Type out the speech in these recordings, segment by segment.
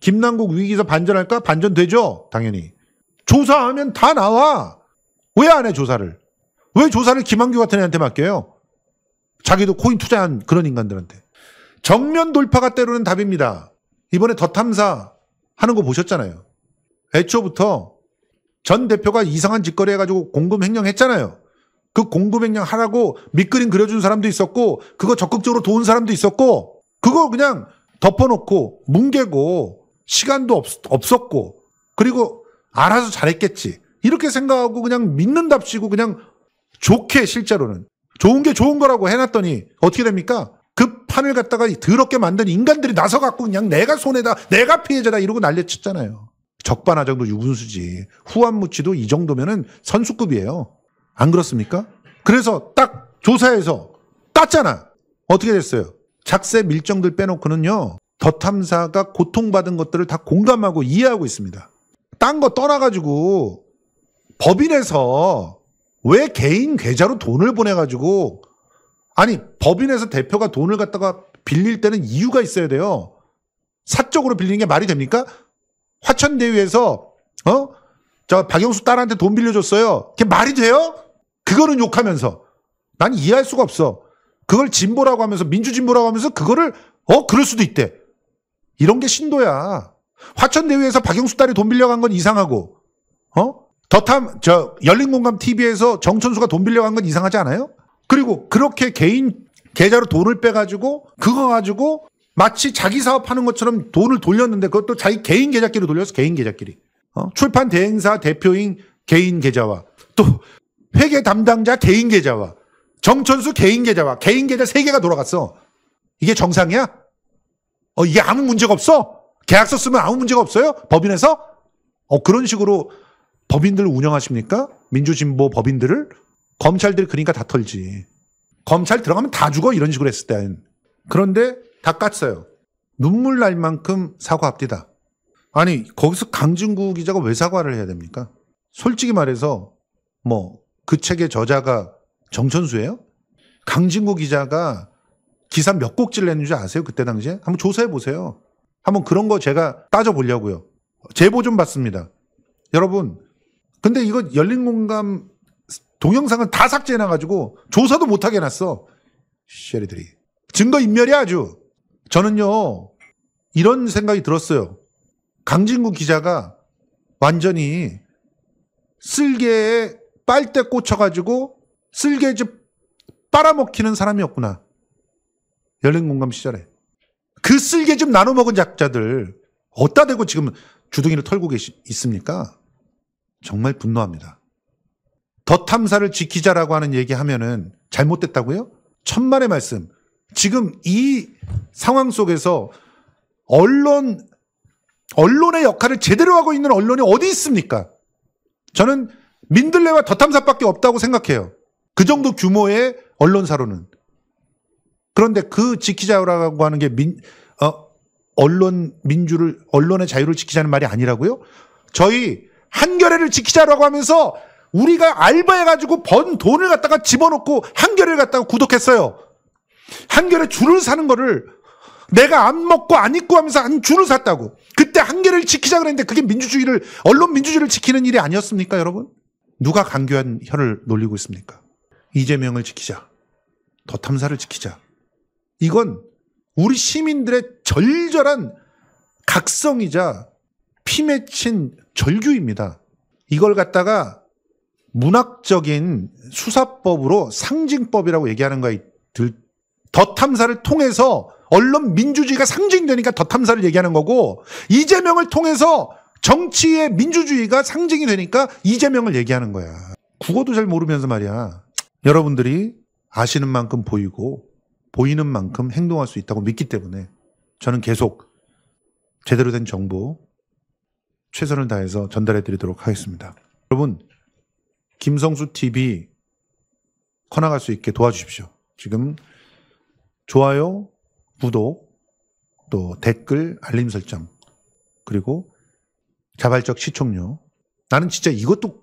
김남국 위기에서 반전할까? 반전되죠? 당연히. 조사하면 다 나와. 왜 안 해 조사를? 왜 조사를 김한규 같은 애한테 맡겨요? 자기도 코인 투자한 그런 인간들한테. 정면 돌파가 때로는 답입니다. 이번에 더 탐사 하는 거 보셨잖아요. 애초부터 전 대표가 이상한 짓거리 해가지고 공금 횡령 했잖아요. 그 공금 횡령 하라고 밑그림 그려준 사람도 있었고 그거 적극적으로 도운 사람도 있었고 그거 그냥 덮어놓고 뭉개고 시간도 없, 없었고 그리고 알아서 잘했겠지 이렇게 생각하고 그냥 믿는답시고 그냥 좋게 실제로는 좋은 게 좋은 거라고 해놨더니 어떻게 됩니까? 그 판을 갖다가 더럽게 만든 인간들이 나서 갖고 그냥 내가 손해다 내가 피해자다 이러고 난리쳤잖아요. 적반하장도 유분수지 후안무치도 이 정도면은 선수급이에요. 안 그렇습니까? 그래서 딱 조사해서 땄잖아. 어떻게 됐어요? 작세 밀정들 빼놓고는요. 더 탐사가 고통받은 것들을 다 공감하고 이해하고 있습니다. 딴 거 떠나가지고 법인에서 왜 개인 계좌로 돈을 보내가지고 아니 법인에서 대표가 돈을 갖다가 빌릴 때는 이유가 있어야 돼요. 사적으로 빌리는 게 말이 됩니까? 화천대유에서 어? 저 박영수 딸한테 돈 빌려줬어요. 그게 말이 돼요? 그거는 욕하면서 난 이해할 수가 없어. 그걸 진보라고 하면서 민주진보라고 하면서 그거를 어 그럴 수도 있대. 이런 게 신도야. 화천대유에서 박영수 딸이 돈 빌려간 건 이상하고, 어? 더탐, 저, 열린공감 TV에서 정천수가 돈 빌려간 건 이상하지 않아요? 그리고 그렇게 개인 계좌로 돈을 빼가지고, 그거 가지고 마치 자기 사업하는 것처럼 돈을 돌렸는데 그것도 자기 개인 계좌끼리 돌려서 개인 계좌끼리. 어? 출판 대행사 대표인 개인 계좌와 또 회계 담당자 개인 계좌와 정천수 개인 계좌와 개인 계좌 세개가 돌아갔어. 이게 정상이야? 어, 이게 아무 문제가 없어? 계약서 쓰면 아무 문제가 없어요? 법인에서? 어, 그런 식으로 법인들 을 운영하십니까? 민주진보 법인들을? 검찰들이 그러니까 다 털지. 검찰 들어가면 다 죽어? 이런 식으로 했을 땐. 그런데 다 깠어요. 눈물 날 만큼 사과합디다. 아니, 거기서 강진구 기자가 왜 사과를 해야 됩니까? 솔직히 말해서, 뭐, 그 책의 저자가 정천수예요? 강진구 기자가 기사 몇곡지를 냈는지 아세요? 그때 당시에? 한번 조사해 보세요. 한번 그런 거 제가 따져보려고요. 제보 좀 받습니다. 여러분, 근데 이거 열린 공감 동영상은 다 삭제해놔가지고 조사도 못하게 해놨어. 쉐리들이. 증거인멸이 아주. 저는요, 이런 생각이 들었어요. 강진구 기자가 완전히 쓸개에 빨대 꽂혀가지고 쓸개즙 빨아먹히는 사람이었구나. 열린 공감 시절에. 그 쓸개 좀 나눠 먹은 작자들 어다 대고 지금 주둥이를 털고 계시, 있습니까? 정말 분노합니다. 더 탐사를 지키자라고 하는 얘기하면은 잘못됐다고요? 천만의 말씀. 지금 이 상황 속에서 언론 언론의 역할을 제대로 하고 있는 언론이 어디 있습니까? 저는 민들레와 더탐사밖에 없다고 생각해요. 그 정도 규모의 언론사로는 그런데 그 지키자라고 하는 게 민, 어, 언론 민주를, 언론의 자유를 지키자는 말이 아니라고요? 저희 한결레를 지키자라고 하면서 우리가 알바해가지고 번 돈을 갖다가 집어넣고 한결를 갖다가 구독했어요. 한결레 줄을 사는 거를 내가 안 먹고 안 입고 하면서 한 줄을 샀다고. 그때 한결를 지키자 그랬는데 그게 민주주의를, 언론 민주주의를 지키는 일이 아니었습니까, 여러분? 누가 강교한 혀를 놀리고 있습니까? 이재명을 지키자. 더 탐사를 지키자. 이건 우리 시민들의 절절한 각성이자 피 맺힌 절규입니다. 이걸 갖다가 문학적인 수사법으로 상징법이라고 얘기하는 거야더 탐사를 통해서 언론 민주주의가 상징되니까 더 탐사를 얘기하는 거고 이재명을 통해서 정치의 민주주의가 상징이 되니까 이재명을 얘기하는 거야. 국어도 잘 모르면서 말이야. 여러분들이 아시는 만큼 보이고 보이는 만큼 행동할 수 있다고 믿기 때문에 저는 계속 제대로 된 정보 최선을 다해서 전달해 드리도록 하겠습니다. 여러분, 김성수 TV 커나갈 수 있게 도와주십시오. 지금 좋아요, 구독, 또 댓글, 알림 설정, 그리고 자발적 시청료. 나는 진짜 이것도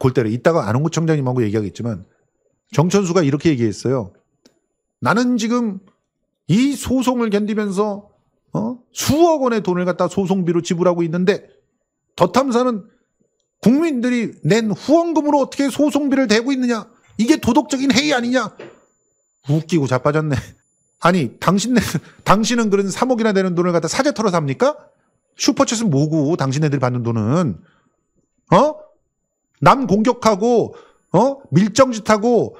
골때려. 이따가 아는구 청장님하고 얘기하겠지만 정천수가 이렇게 얘기했어요. 나는 지금 이 소송을 견디면서 어? 수억 원의 돈을 갖다 소송비로 지불하고 있는데 더 탐사는 국민들이 낸 후원금으로 어떻게 소송비를 대고 있느냐? 이게 도덕적인 해이 아니냐? 웃기고 자빠졌네. 아니, 당신, 당신은 그런 3억이나 되는 돈을 갖다 사제 털어 삽니까? 슈퍼챗은 뭐고, 당신네들이 받는 돈은. 어? 남 공격하고, 어? 밀정짓하고,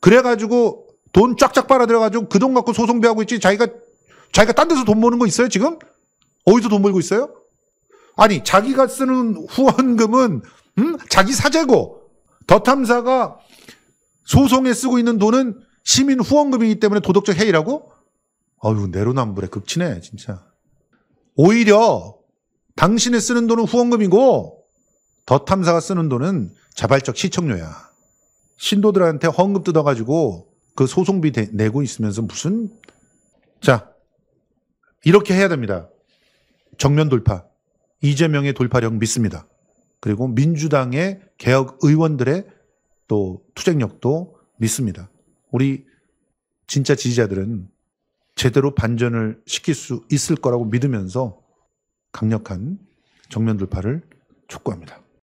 그래가지고 돈 쫙쫙 빨아들여가지고 그 돈 갖고 소송비하고 있지 자기가 자기가 딴 데서 돈 버는 거 있어요 지금? 어디서 돈 벌고 있어요? 아니 자기가 쓰는 후원금은 음? 자기 사재고 더 탐사가 소송에 쓰고 있는 돈은 시민 후원금이기 때문에 도덕적 해이라고? 어유내로남불에 극치네 진짜. 오히려 당신이 쓰는 돈은 후원금이고 더 탐사가 쓰는 돈은 자발적 시청료야. 신도들한테 헌금 뜯어가지고 그 소송비 대, 내고 있으면서 무슨 자 이렇게 해야 됩니다. 정면 돌파 이재명의 돌파력 믿습니다. 그리고 민주당의 개혁 의원들의 또 투쟁력도 믿습니다. 우리 진짜 지지자들은 제대로 반전을 시킬 수 있을 거라고 믿으면서 강력한 정면 돌파를 촉구합니다.